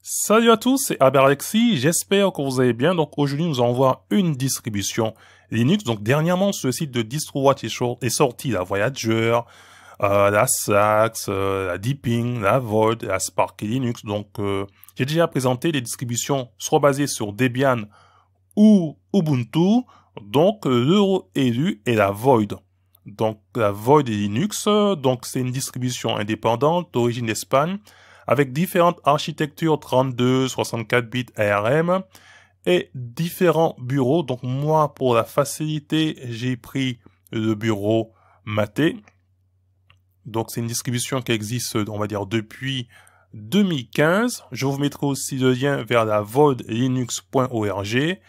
Salut à tous, c'est Aberlexi, j'espère que vous allez bien. Donc aujourd'hui nous allons voir une distribution Linux. Donc dernièrement ce site de DistroWatch est sorti, la Voyager, euh, la Sax, euh, la Deeping, la Void, la Spark Linux. Donc euh, j'ai déjà présenté les distributions soit basées sur Debian ou Ubuntu, donc l'euro élu et la Void. Donc la Void et Linux, donc c'est une distribution indépendante d'origine d'Espagne avec différentes architectures 32, 64 bits ARM et différents bureaux. Donc moi, pour la facilité, j'ai pris le bureau Maté. Donc c'est une distribution qui existe, on va dire, depuis 2015. Je vous mettrai aussi le lien vers la Linux.org.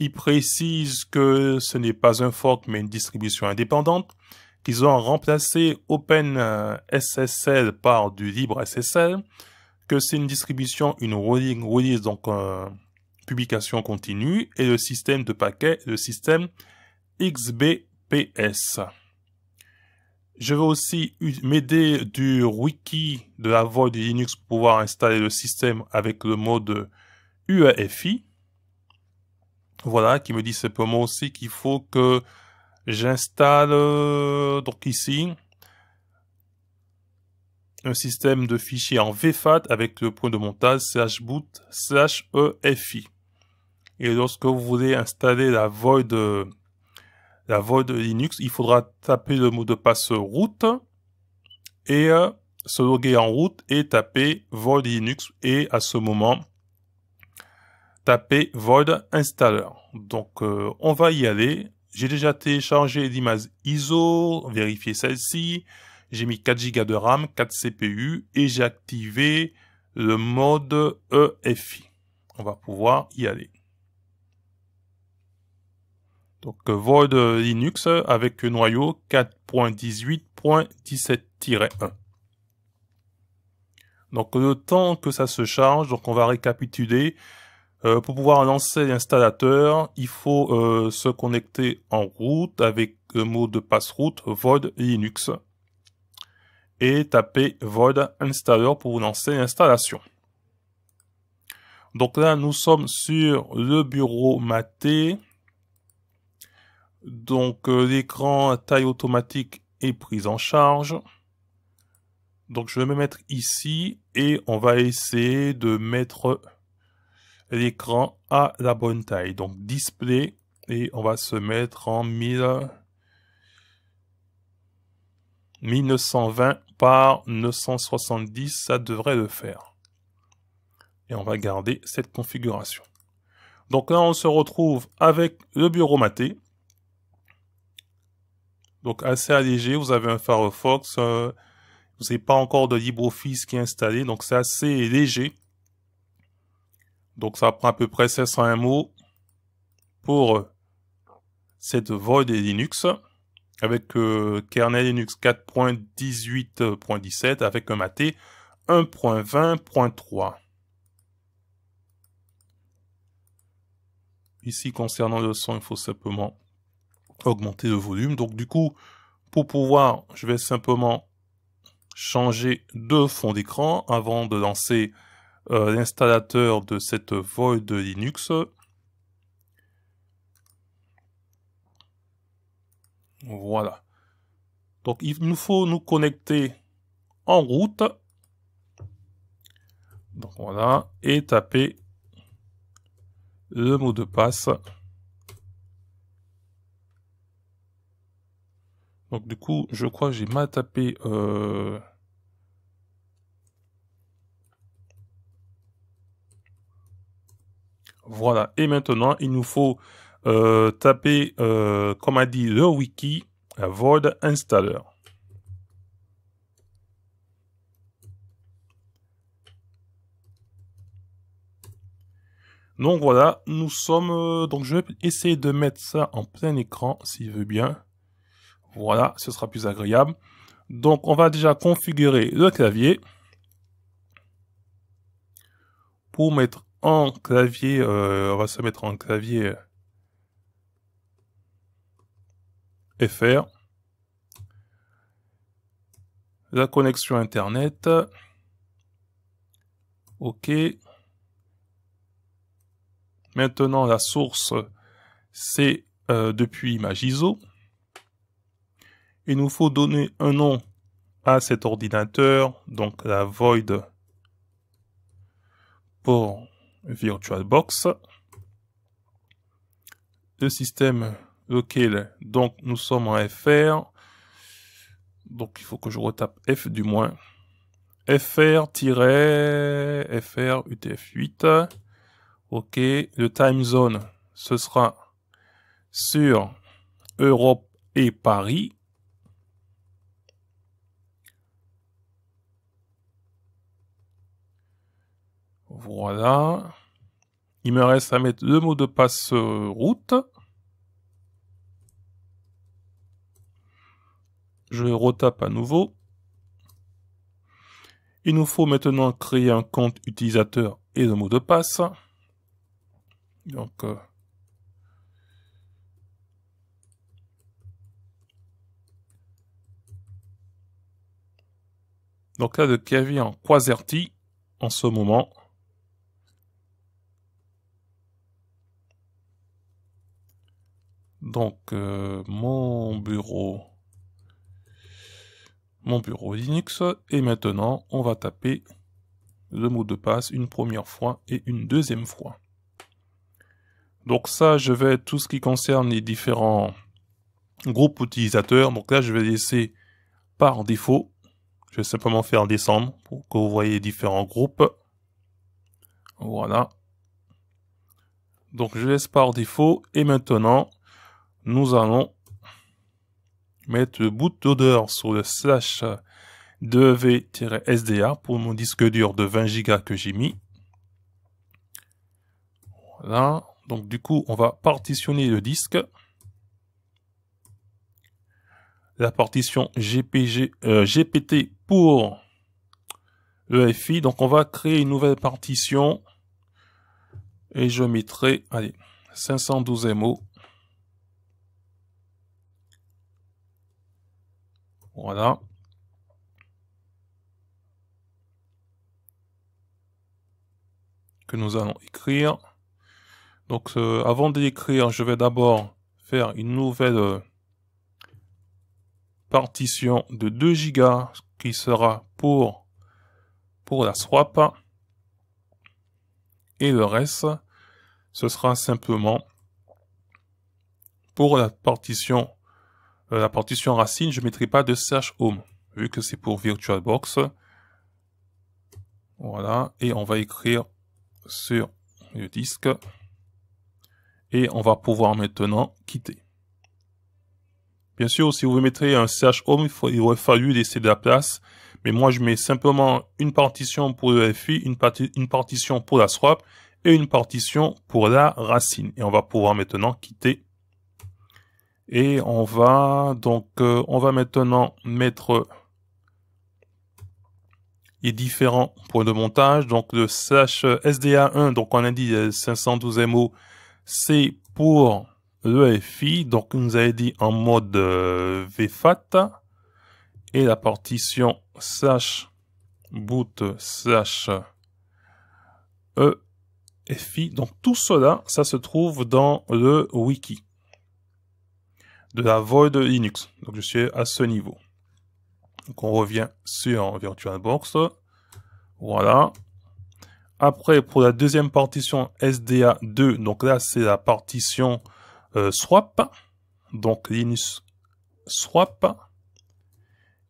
Il précise que ce n'est pas un fork mais une distribution indépendante. Ils ont remplacé OpenSSL euh, par du LibreSSL, que c'est une distribution, une release, donc euh, publication continue, et le système de paquets, le système XBPS. Je vais aussi m'aider du wiki de la Voie du Linux pour pouvoir installer le système avec le mode UEFI. Voilà, qui me dit simplement aussi qu'il faut que J'installe euh, donc ici un système de fichiers en VFAT avec le point de montage slash efi. Et lorsque vous voulez installer la void, Linux, il faudra taper le mot de passe root et euh, se loguer en route et taper void linux et à ce moment taper void installer. Donc euh, on va y aller. J'ai déjà téléchargé l'image ISO, vérifié celle-ci. J'ai mis 4 Go de RAM, 4 CPU et j'ai activé le mode EFI. On va pouvoir y aller. Donc Void Linux avec noyau 4.18.17-1. Donc le temps que ça se charge, donc on va récapituler. Euh, pour pouvoir lancer l'installateur, il faut euh, se connecter en route avec le euh, mot de passe route void linux et taper void installer pour lancer l'installation. Donc là, nous sommes sur le bureau maté. Donc l'écran à taille automatique est pris en charge. Donc je vais me mettre ici et on va essayer de mettre l'écran à la bonne taille. Donc display et on va se mettre en 1920 par 970, ça devrait le faire. Et on va garder cette configuration. Donc là, on se retrouve avec le bureau maté. Donc assez allégé, vous avez un Firefox, euh, vous n'avez pas encore de LibreOffice qui est installé, donc c'est assez léger. Donc ça prend à peu près 501 mots pour cette void Linux avec euh, kernel Linux 4.18.17 avec un maté 1.20.3. Ici, concernant le son, il faut simplement augmenter le volume. Donc du coup, pour pouvoir, je vais simplement changer de fond d'écran avant de lancer l'installateur euh, de cette Void Linux. Voilà. Donc il nous faut nous connecter en route. Donc voilà, et taper le mot de passe. Donc du coup, je crois que j'ai mal tapé euh, Voilà. Et maintenant, il nous faut euh, taper, euh, comme a dit le wiki, void installer. Donc voilà, nous sommes... Euh, donc je vais essayer de mettre ça en plein écran, s'il veut bien. Voilà, ce sera plus agréable. Donc on va déjà configurer le clavier. Pour mettre en clavier. Euh, on va se mettre en clavier euh, FR. La connexion Internet. OK. Maintenant, la source, c'est euh, depuis magizo Il nous faut donner un nom à cet ordinateur, donc la void pour VirtualBox, le système lequel donc nous sommes en FR, donc il faut que je retape F du moins, FR-FR UTF-8, ok, le time zone, ce sera sur Europe et Paris, Voilà. Il me reste à mettre le mot de passe euh, route. Je retape à nouveau. Il nous faut maintenant créer un compte utilisateur et le mot de passe. Donc, euh, donc là, de Kavi en Quaserty en ce moment. Donc, euh, mon bureau, mon bureau Linux. Et maintenant, on va taper le mot de passe une première fois et une deuxième fois. Donc ça, je vais tout ce qui concerne les différents groupes utilisateurs. Donc là, je vais laisser par défaut. Je vais simplement faire descendre pour que vous voyez les différents groupes. Voilà. Donc je laisse par défaut. Et maintenant, nous allons mettre le bout sur le slash 2 e V-SDA pour mon disque dur de 20 Go que j'ai mis. Voilà. Donc du coup, on va partitionner le disque. La partition GPT euh, pour le FI. Donc on va créer une nouvelle partition. Et je mettrai, allez, 512 MO Voilà. Que nous allons écrire. Donc avant d'écrire, je vais d'abord faire une nouvelle euh, partition de 2 gigas qui sera pour, pour la swap. Et le reste, ce sera simplement pour la partition euh, la partition racine, je ne mettrai pas de search home, vu que c'est pour VirtualBox. Voilà, et on va écrire sur le disque. Et on va pouvoir maintenant quitter. Bien sûr, si vous mettez un search home, il, aurait fallu laisser de la place. Mais moi, je mets simplement une partition pour le FI, une, une partition pour la swap et une partition pour la racine. Et on va pouvoir maintenant quitter et on va donc euh, on va maintenant mettre les différents points de montage. Donc le slash SDA1, donc on a dit 512 euh, MO, c'est pour le FI, donc nous avait dit en mode euh, VFAT. Et la partition slash boot slash EFI. Donc tout cela, ça se trouve dans le wiki de la void de Linux. Donc je suis à ce niveau. Donc on revient sur VirtualBox. Voilà. Après, pour la deuxième partition SDA2, donc là, c'est la partition euh, swap. Donc Linux swap.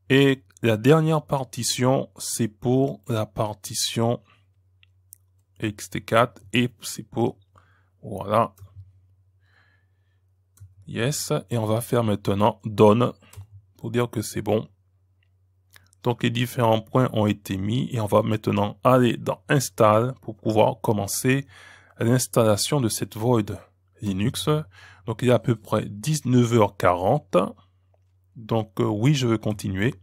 Et la dernière partition, c'est pour la partition XT4 et c'est pour, voilà, Yes. Et on va faire maintenant done pour dire que c'est bon. Donc les différents points ont été mis et on va maintenant aller dans install pour pouvoir commencer l'installation de cette void Linux. Donc il est à peu près 19h40. Donc euh, oui, je vais continuer.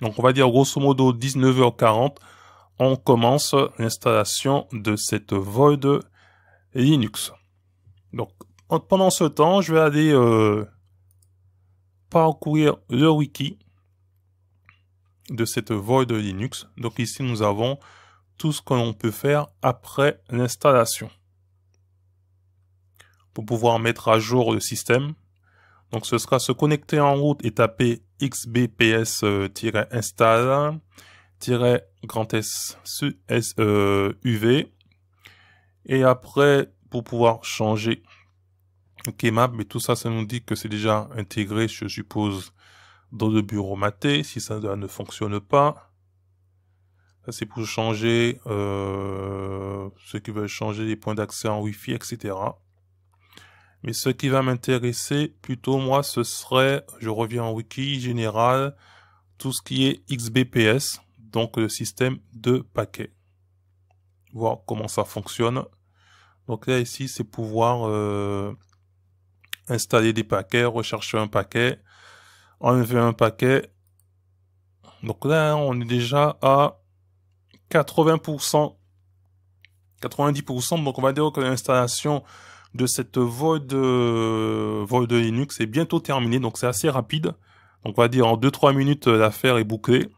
Donc on va dire grosso modo 19h40, on commence l'installation de cette void Linux. Donc, pendant ce temps, je vais aller euh, parcourir le wiki de cette void Linux. Donc ici, nous avons tout ce que l'on peut faire après l'installation pour pouvoir mettre à jour le système. Donc ce sera se connecter en route et taper xbps-install euh, suv euh, Et après pour pouvoir changer Kmap, mais tout ça, ça nous dit que c'est déjà intégré, je suppose, dans le bureau maté, si ça ne fonctionne pas. c'est pour changer euh, ceux qui veulent changer les points d'accès en Wi-Fi, etc. Mais ce qui va m'intéresser, plutôt moi, ce serait, je reviens en wiki général, tout ce qui est XBPS, donc le système de paquets. Voir comment ça fonctionne. Donc là, ici, c'est pouvoir euh, installer des paquets, rechercher un paquet, enlever un paquet. Donc là, on est déjà à 80%, 90%. Donc on va dire que l'installation de cette Void euh, de Linux est bientôt terminée. Donc c'est assez rapide. Donc on va dire en 2-3 minutes, euh, l'affaire est bouclée.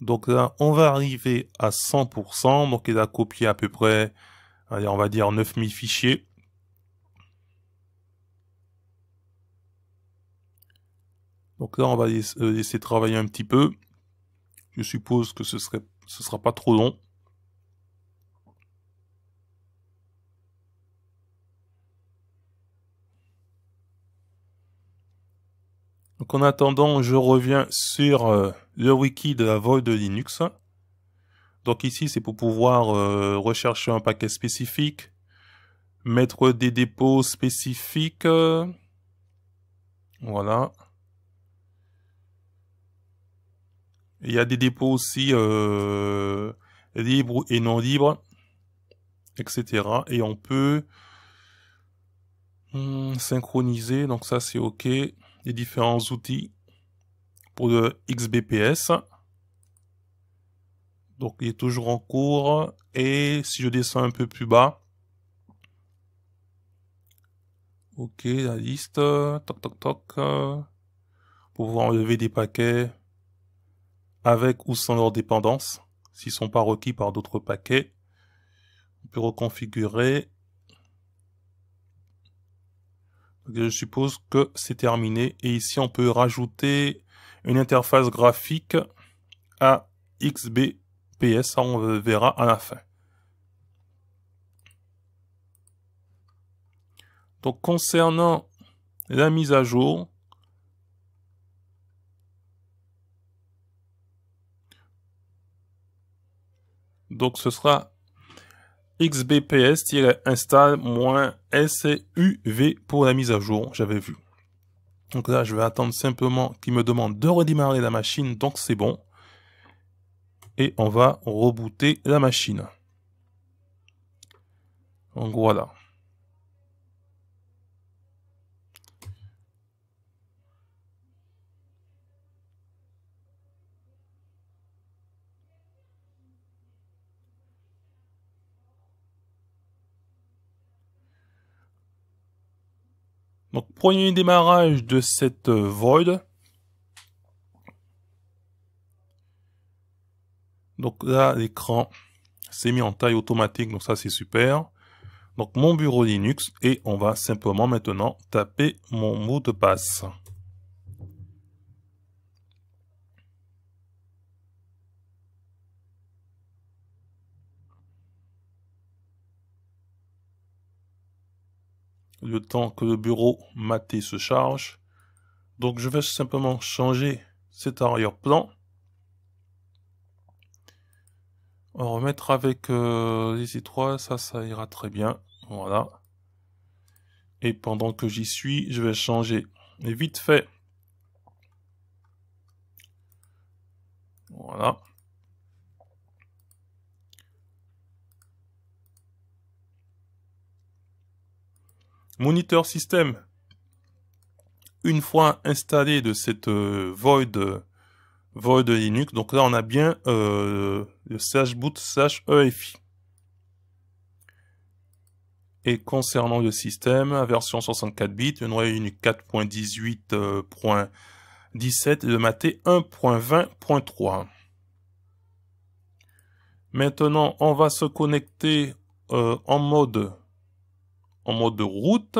Donc là, euh, on va arriver à 100%. Donc il a copié à peu près, allez, on va dire 9000 fichiers. Donc là, on va euh, laisser travailler un petit peu. Je suppose que ce ne ce sera pas trop long. en attendant, je reviens sur euh, le wiki de la voie de Linux. Donc ici, c'est pour pouvoir euh, rechercher un paquet spécifique, mettre des dépôts spécifiques. Euh, voilà. Il y a des dépôts aussi libres et non libres, etc. Et on peut hmm, synchroniser. Donc ça, c'est OK différents outils pour le XBPS. Donc il est toujours en cours. Et si je descends un peu plus bas, ok, la liste, toc toc toc, euh, pour pouvoir enlever des paquets avec ou sans leur dépendance, s'ils sont pas requis par d'autres paquets. On peut reconfigurer Je suppose que c'est terminé. Et ici, on peut rajouter une interface graphique à XBPS. Ça, on verra à la fin. Donc, concernant la mise à jour, donc ce sera xbps-install-suv pour la mise à jour, j'avais vu. Donc là, je vais attendre simplement qu'il me demande de redémarrer la machine, donc c'est bon. Et on va rebooter la machine. Donc voilà. Donc premier démarrage de cette euh, void. Donc là, l'écran s'est mis en taille automatique, donc ça c'est super. Donc mon bureau Linux et on va simplement maintenant taper mon mot de passe. le temps que le bureau maté se charge. Donc je vais simplement changer cet arrière-plan. On remettre avec euh, les étroits, ça, ça ira très bien. Voilà. Et pendant que j'y suis, je vais changer. Et vite fait. Voilà. Moniteur système, Une fois installé de cette euh, void, euh, void Linux, donc là on a bien euh, le slash boot slash EFI. Et concernant le système, version 64 bits, le noyau Linux 4.18.17 et le maté 1.20.3. Maintenant, on va se connecter en mode en mode route.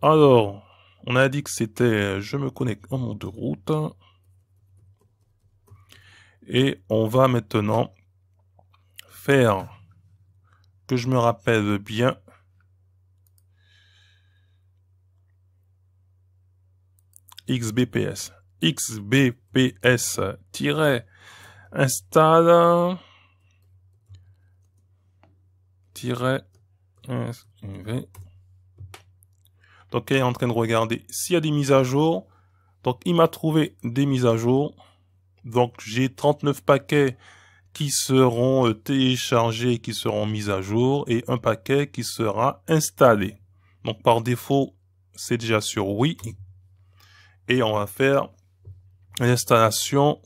Alors, on a dit que c'était je me connecte en mode route. Et on va maintenant faire que je me rappelle bien. XBPS. XBPS-install-. Donc il est en train de regarder s'il y a des mises à jour. Donc il m'a trouvé des mises à jour. Donc j'ai 39 paquets qui seront euh, téléchargés, qui seront mises à jour, et un paquet qui sera installé. Donc par défaut, c'est déjà sur oui. Et on va faire l'installation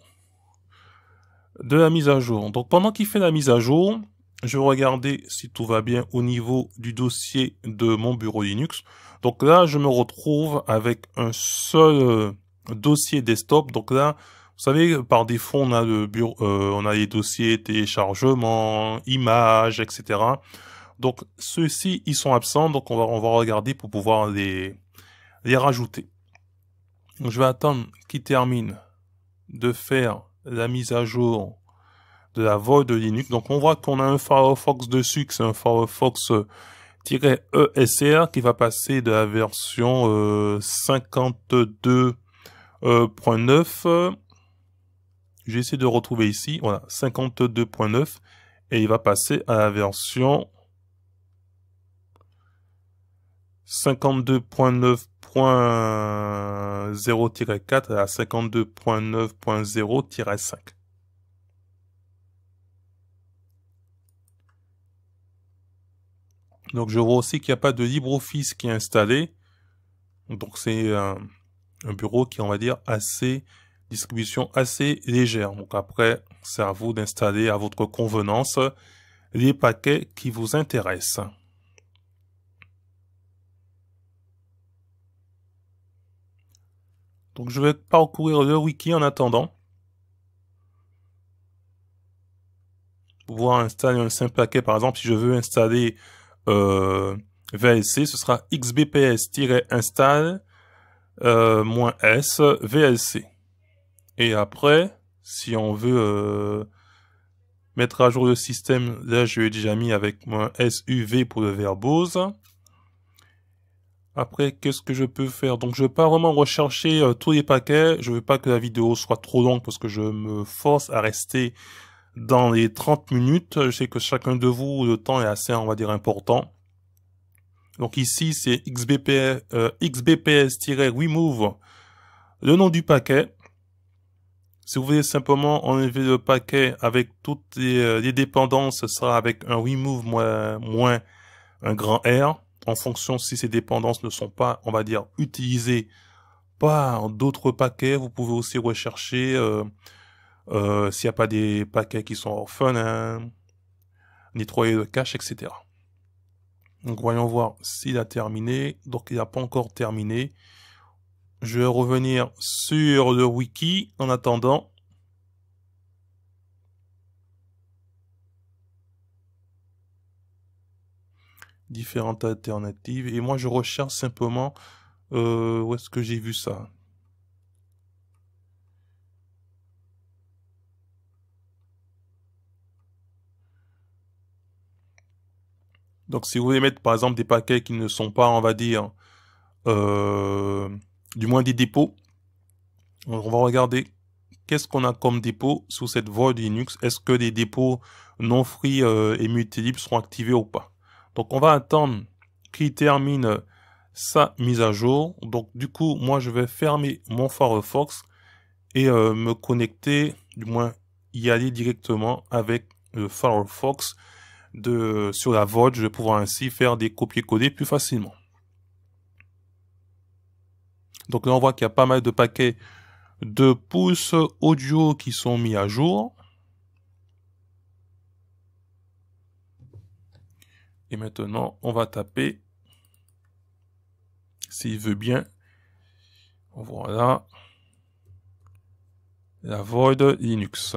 de la mise à jour. Donc pendant qu'il fait la mise à jour, je vais regarder si tout va bien au niveau du dossier de mon bureau Linux. Donc là, je me retrouve avec un seul euh, dossier desktop. Donc là, vous savez, par défaut, on a le bureau, euh, on a les dossiers téléchargement, images, etc. Donc ceux-ci, ils sont absents. Donc on va, regarder pour pouvoir les, rajouter. je vais attendre qu'il termine de faire la mise à jour de la voie de Linux. Donc on voit qu'on a un Firefox dessus, que c'est un Firefox ESR euh, e qui va passer de la version 52.9. Euh, euh, J'essaie de retrouver ici, voilà, 52.9 et il va passer à la version 52.9.0-4 à 52.9.0-5. Donc je vois aussi qu'il n'y a pas de LibreOffice qui est installé. Donc c'est un, bureau qui, on va dire, assez distribution assez légère. Donc après, c'est à vous d'installer à votre convenance les paquets qui vous intéressent. Donc je vais parcourir le wiki en attendant. Pour pouvoir installer un simple paquet, par exemple, si je veux installer euh, VLC, ce sera xbps-install euh, moins -s VLC. Et après, si on veut euh, mettre à jour le système, là je l'ai déjà mis avec SUV pour le verbose. Après, qu'est-ce que je peux faire Donc, je ne vais pas vraiment rechercher tous les paquets. Je ne veux pas que la vidéo soit trop longue parce que je me force à rester dans les 30 minutes. Je sais que chacun de vous, le temps est assez, on va dire, important. Donc ici, c'est XBPS, euh, remove le nom du paquet. Si vous voulez simplement enlever le paquet avec toutes les, euh, dépendances, ce sera avec un remove moins, un grand R, en fonction si ces dépendances ne sont pas, on va dire, utilisées par d'autres paquets. Vous pouvez aussi rechercher... Euh, euh, s'il n'y a pas des paquets qui sont fun, nettoyer hein, le cache, etc. Donc voyons voir s'il a terminé. Donc il n'a pas encore terminé. Je vais revenir sur le wiki en attendant. différentes alternatives. Et moi, je recherche simplement euh, où est-ce que j'ai vu ça Donc si vous voulez mettre par exemple des paquets qui ne sont pas, on va dire, euh, du moins des dépôts, on va regarder qu'est-ce qu'on a comme dépôt sous cette voie Linux. Est-ce que des dépôts non free euh, et multilib sont activés ou pas Donc on va attendre qu'il termine sa mise à jour. Donc du coup, moi je vais fermer mon Firefox et euh, me connecter, du moins y aller directement avec le Firefox de, sur la Void, je vais pouvoir ainsi faire des copier-coller plus facilement. Donc là, on voit qu'il y a pas mal de paquets de pouces audio qui sont mis à jour. Et maintenant, on va taper, s'il veut bien, voilà, la void Linux.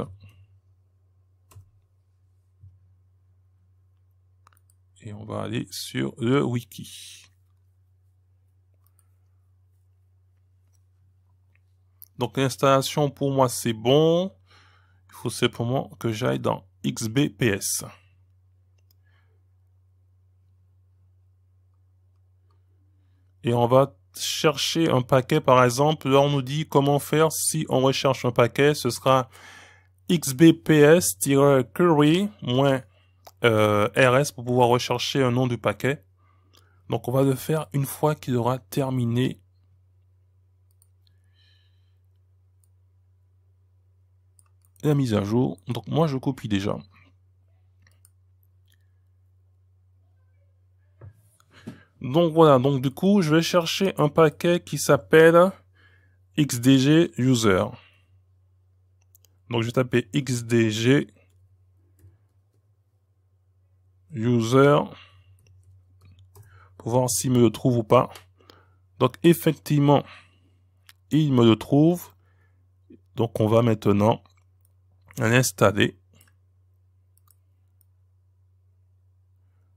et on va aller sur le wiki. Donc l'installation pour moi c'est bon. Il faut simplement que j'aille dans XBPS. Et on va chercher un paquet par exemple. Là on nous dit comment faire si on recherche un paquet. Ce sera xbps-curry- euh, RS pour pouvoir rechercher un nom du paquet. Donc on va le faire une fois qu'il aura terminé. La mise à jour. Donc moi je copie déjà. Donc voilà, donc du coup je vais chercher un paquet qui s'appelle XDG user. Donc je vais taper XDG user pour voir s'il me le trouve ou pas. Donc effectivement, il me le trouve. Donc on va maintenant l'installer.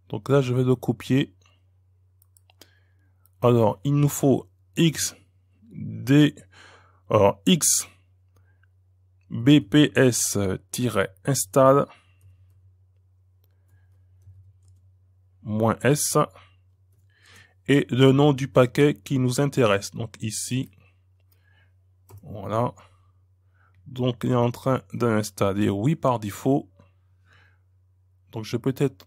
Donc là, je vais le copier. Alors, il nous faut x d alors x bps-install moins S et le nom du paquet qui nous intéresse. Donc ici, voilà. Donc il est en train d'installer oui par défaut. Donc je vais peut-être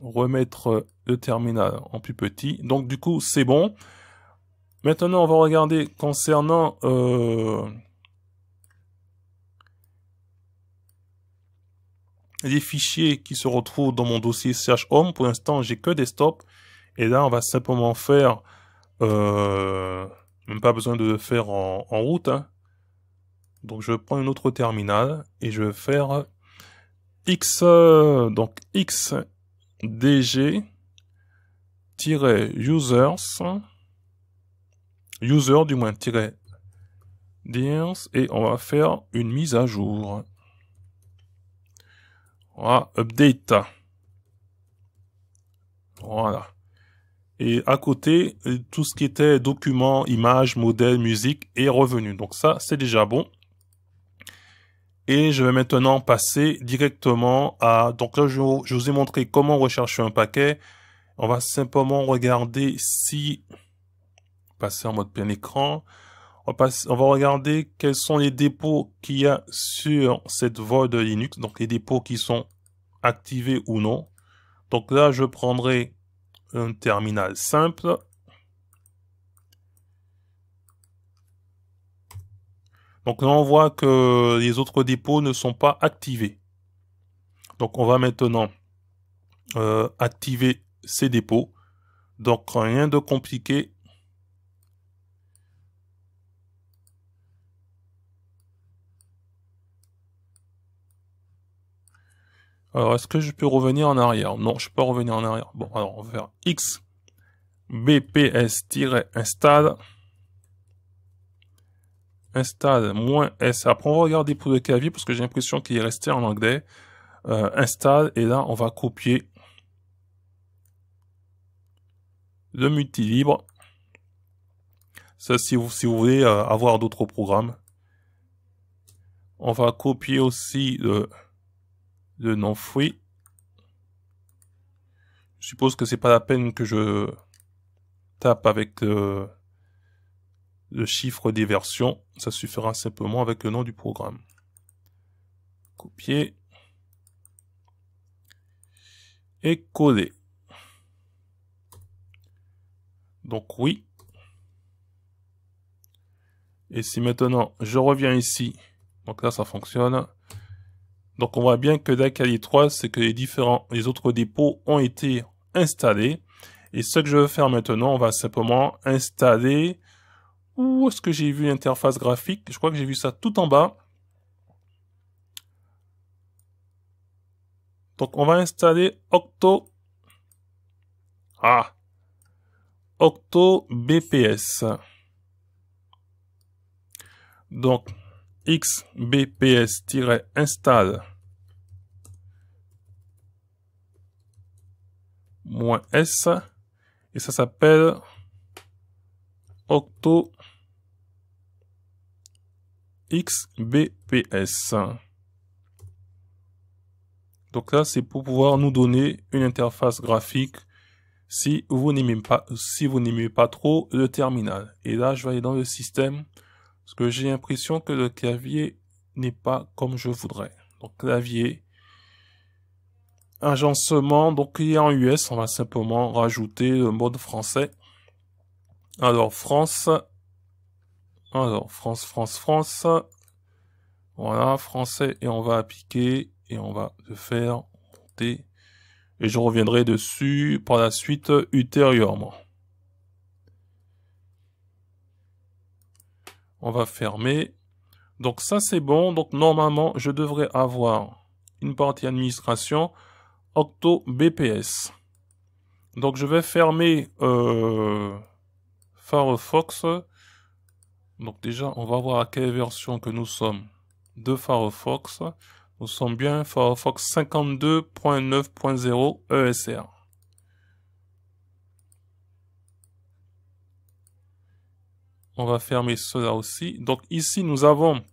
remettre le terminal en plus petit. Donc du coup c'est bon. Maintenant on va regarder concernant euh, les fichiers qui se retrouvent dans mon dossier search Home. Pour l'instant, j'ai que des stops. Et là, on va simplement faire... Euh, même pas besoin de le faire en, route. Hein. Donc, je prends un autre terminal et je vais faire x, euh, donc x users user du moins tiret et on va faire une mise à jour voilà, update. Voilà. Et à côté, euh, tout ce qui était documents, images, modèles, musique est revenu. Donc ça, c'est déjà bon. Et je vais maintenant passer directement à... Donc là, je vous ai montré comment rechercher un paquet. On va simplement regarder si... Passer en mode plein écran. On, va regarder quels sont les dépôts qu'il y a sur cette voie de Linux, donc les dépôts qui sont activés ou non. Donc là, je prendrai un terminal simple. Donc là, on voit que les autres dépôts ne sont pas activés. Donc on va maintenant euh, activer ces dépôts. Donc rien de compliqué, Alors, est-ce que je peux revenir en arrière Non, je ne peux pas revenir en arrière. Bon, alors, on va faire x bps-install install s. Après, on va regarder pour le clavier parce que j'ai l'impression qu'il est resté en anglais. Euh, install et là, on va copier le multilibre. Ça, si vous, si vous voulez euh, avoir d'autres programmes. On va copier aussi le de nom fruit. Je suppose que c'est pas la peine que je tape avec le, euh, le chiffre des versions. Ça suffira simplement avec le nom du programme. Copier. Et coller. Donc oui. Et si maintenant je reviens ici, donc là ça fonctionne. Donc on voit bien que d'Alcali 3, c'est que les différents, les autres dépôts ont été installés. Et ce que je veux faire maintenant, on va simplement installer, où est-ce que j'ai vu l'interface graphique? Je crois que j'ai vu ça tout en bas. Donc on va installer Octo, ah, Octo BPS. Donc, xbps-install S et ça s'appelle Octo XBPS. Donc là, c'est pour pouvoir nous donner une interface graphique si vous n'aimez pas, si vous n'aimez pas trop le terminal. Et là, je vais aller dans le système parce que j'ai l'impression que le clavier n'est pas comme je voudrais. Donc clavier, agencement, donc il est en US, on va simplement rajouter le mode français. Alors France, alors France, France, France, voilà, français, et on va appliquer, et on va le faire monter, et je reviendrai dessus par la suite ultérieurement. On va fermer. Donc ça c'est bon. Donc normalement je devrais avoir une partie administration Octo BPS. Donc je vais fermer euh, Firefox. Donc déjà on va voir à quelle version que nous sommes de Firefox. Nous sommes bien Firefox 52.9.0 ESR. on va fermer cela aussi. Donc ici, nous avons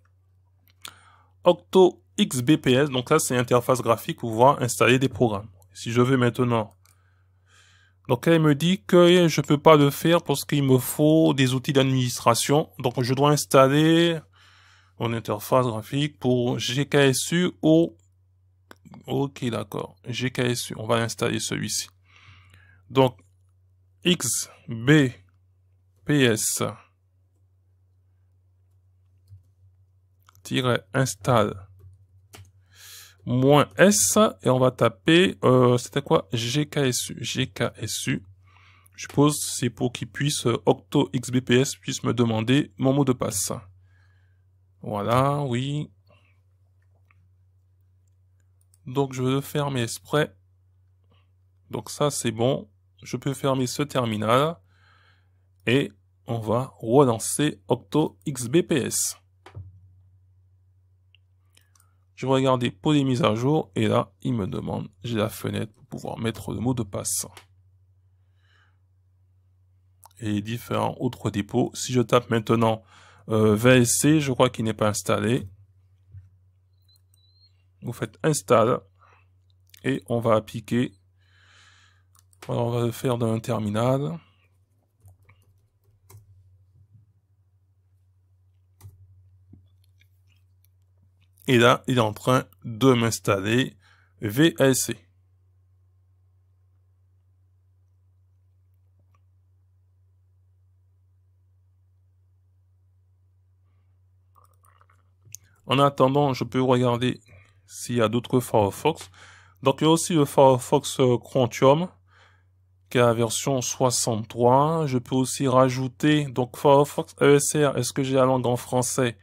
Octo XBPS. Donc là, c'est interface graphique pour pouvoir installer des programmes. Si je veux maintenant... Donc elle me dit que je peux pas le faire parce qu'il me faut des outils d'administration. Donc je dois installer mon interface graphique pour GKSU Ok, d'accord. GKSU, on va installer celui-ci. Donc, XBPS. install moins s et on va taper euh, c'était quoi gksu gksu je suppose c'est pour qu'il puisse euh, octo xbps puisse me demander mon mot de passe voilà oui donc je vais le fermer exprès donc ça c'est bon je peux fermer ce terminal et on va relancer octo xbps je regarder pour les mises à jour et là, il me demande, j'ai la fenêtre pour pouvoir mettre le mot de passe. Et différents autres dépôts. Si je tape maintenant euh, VSC, je crois qu'il n'est pas installé. Vous faites install et on va appliquer. Alors on va le faire dans un terminal. Et là, il est en train de m'installer VLC. En attendant, je peux regarder s'il y a d'autres Firefox. Donc, il y a aussi le Firefox euh, Quantum, qui est la version 63. Je peux aussi rajouter, donc Firefox ESR, est-ce que j'ai la langue en français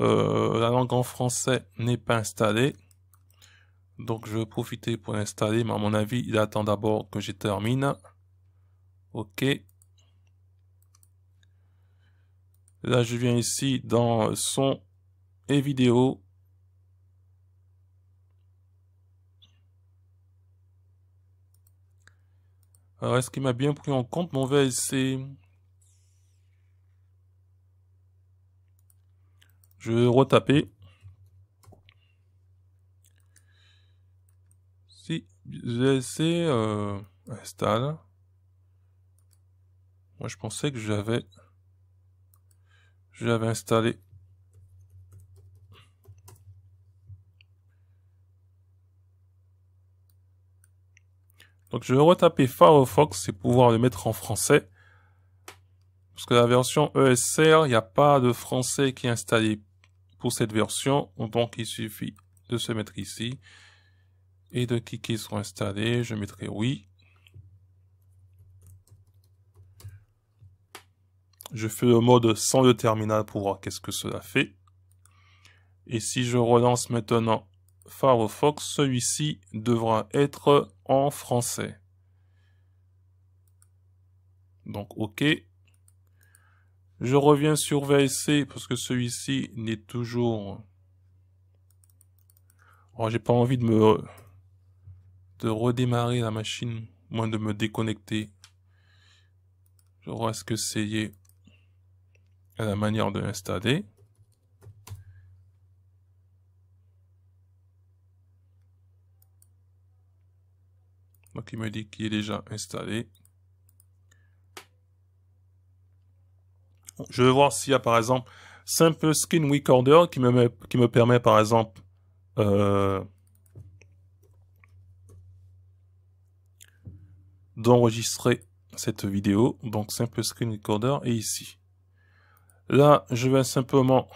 euh, la langue en français n'est pas installée. Donc je vais profiter pour l'installer, mais à mon avis, il attend d'abord que je termine. OK. Là, je viens ici dans son et vidéo. Alors, est-ce qu'il m'a bien pris en compte mon VLC Je vais retaper. Si VLC euh, installe. Moi je pensais que j'avais j'avais installé Donc je vais retaper Firefox et pouvoir le mettre en français. Parce que la version ESR, il n'y a pas de français qui est installé. Pour cette version, donc il suffit de se mettre ici et de cliquer sur installer. Je mettrai oui. Je fais le mode sans le terminal pour voir qu'est-ce que cela fait. Et si je relance maintenant Firefox, celui-ci devra être en français. Donc OK. Je reviens sur VSC parce que celui-ci n'est toujours... Oh, j'ai pas envie de me... de redémarrer la machine, moins de me déconnecter. Je reste essayer à la manière de l'installer. Donc il me dit qu'il est déjà installé. Je vais voir s'il y a par exemple Simple Screen Recorder qui me, qui me permet par exemple euh, d'enregistrer cette vidéo. Donc Simple Screen Recorder est ici. Là, je vais simplement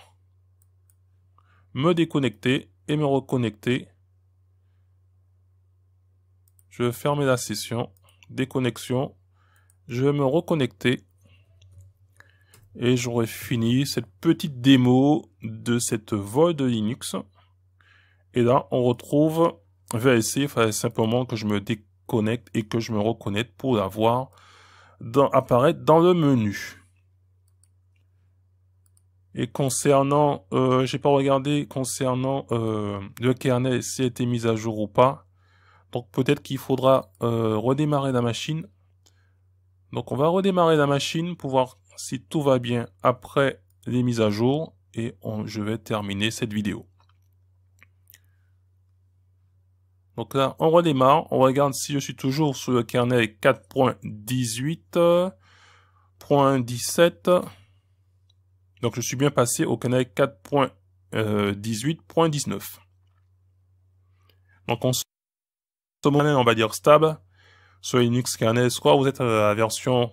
me déconnecter et me reconnecter. Je vais fermer la session. Déconnexion. Je vais me reconnecter. Et j'aurais fini cette petite démo de cette voie de Linux. Et là, on retrouve VLC. Il fallait simplement que je me déconnecte et que je me reconnecte pour la voir dans, apparaître dans le menu. Et concernant, euh, j'ai pas regardé concernant euh, le kernel si a été mis à jour ou pas. Donc peut-être qu'il faudra euh, redémarrer la machine. Donc on va redémarrer la machine pour voir si tout va bien après les mises à jour et on, je vais terminer cette vidéo. Donc là, on redémarre. On regarde si je suis toujours sur le kernel 4.18.17. Donc je suis bien passé au kernel 4.18.19. Euh, Donc on se on va dire stable. Sur Linux kernel, soit vous êtes à la version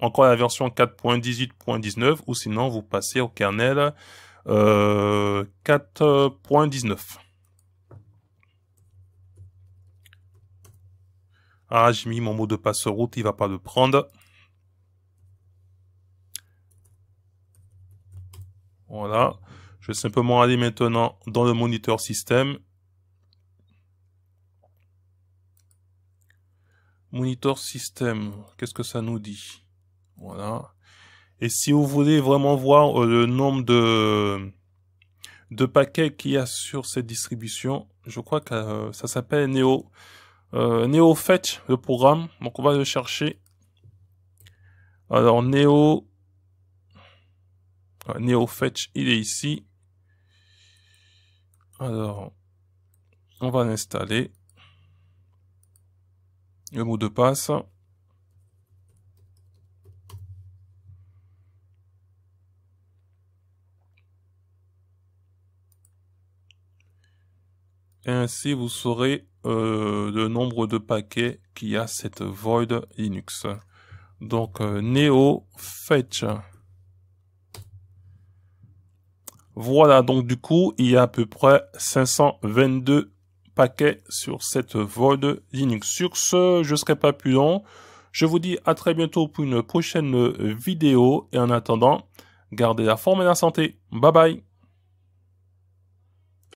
encore la version 4.18.19 ou sinon vous passez au kernel 4.19. Euh, ah, j'ai mis mon mot de passe route, il va pas le prendre. Voilà. Je vais simplement aller maintenant dans le moniteur système. Moniteur système, qu'est-ce que ça nous dit voilà. Et si vous voulez vraiment voir euh, le nombre de, paquets qu'il y a sur cette distribution, je crois que euh, ça s'appelle Neo, euh, Neo Fetch, le programme. Donc on va le chercher. Alors Neo, Neo Fetch, il est ici. Alors, on va l'installer. Le mot de passe. ainsi vous saurez euh, le nombre de paquets qu'il y a cette void Linux. Donc euh, neo fetch. Voilà, donc du coup, il y a à peu près 522 paquets sur cette void Linux. Sur ce, je ne serai pas plus long. Je vous dis à très bientôt pour une prochaine vidéo et en attendant, gardez la forme et la santé. Bye bye